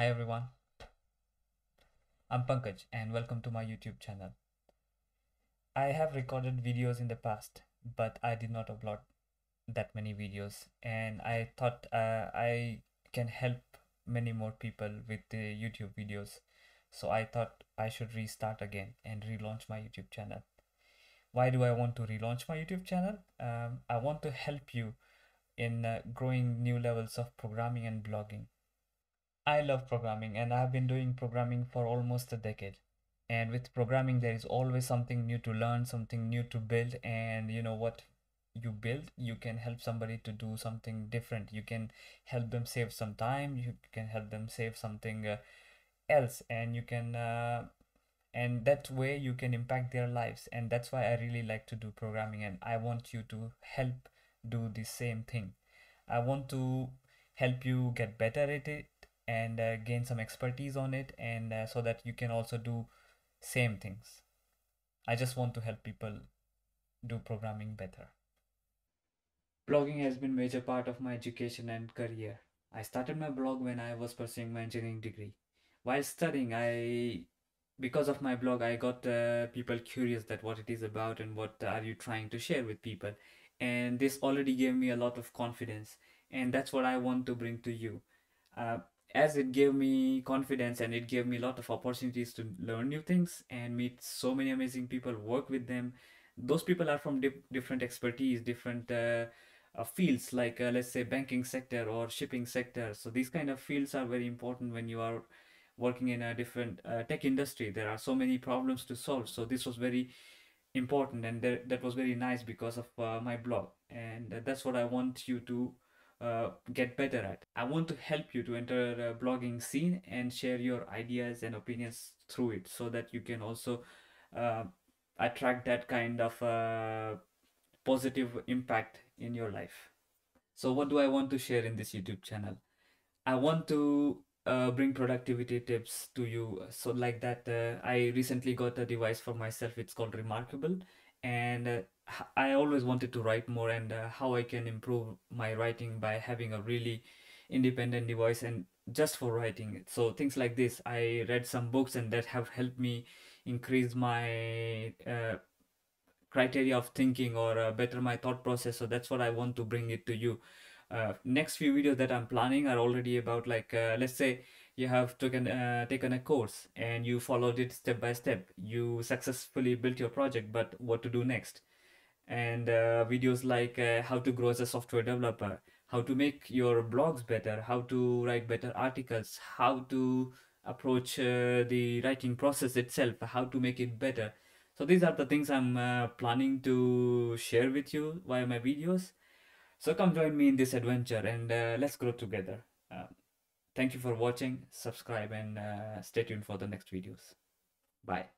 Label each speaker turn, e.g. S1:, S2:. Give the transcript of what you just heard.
S1: Hi everyone, I'm Pankaj and welcome to my YouTube channel. I have recorded videos in the past but I did not upload that many videos and I thought uh, I can help many more people with the YouTube videos so I thought I should restart again and relaunch my YouTube channel. Why do I want to relaunch my YouTube channel? Um, I want to help you in uh, growing new levels of programming and blogging I love programming and I have been doing programming for almost a decade. And with programming, there is always something new to learn, something new to build. And you know what you build, you can help somebody to do something different. You can help them save some time, you can help them save something uh, else, and you can. Uh, and that way you can impact their lives and that's why i really like to do programming and i want you to help do the same thing i want to help you get better at it and uh, gain some expertise on it and uh, so that you can also do same things i just want to help people do programming better blogging has been major part of my education and career i started my blog when i was pursuing my engineering degree while studying i because of my blog i got uh, people curious that what it is about and what are you trying to share with people and this already gave me a lot of confidence and that's what i want to bring to you uh, as it gave me confidence and it gave me a lot of opportunities to learn new things and meet so many amazing people work with them those people are from different expertise different uh, uh, fields like uh, let's say banking sector or shipping sector so these kind of fields are very important when you are working in a different uh, tech industry there are so many problems to solve so this was very important and that was very nice because of uh, my blog and uh, that's what i want you to uh, get better at. I want to help you to enter the blogging scene and share your ideas and opinions through it so that you can also uh, attract that kind of uh, positive impact in your life. So, what do I want to share in this YouTube channel? I want to uh, bring productivity tips to you. So, like that, uh, I recently got a device for myself. It's called Remarkable, and uh, I always wanted to write more and uh, how I can improve my writing by having a really independent device and just for writing. So things like this, I read some books and that have helped me increase my uh, criteria of thinking or uh, better my thought process. So that's what I want to bring it to you. Uh, next few videos that I'm planning are already about like uh, let's say you have taken uh, taken a course and you followed it step by step. You successfully built your project, but what to do next? and uh, videos like uh, how to grow as a software developer how to make your blogs better how to write better articles how to approach uh, the writing process itself how to make it better so these are the things i'm uh, planning to share with you via my videos so come join me in this adventure and uh, let's grow together uh, thank you for watching subscribe and stay tuned for the next videos bye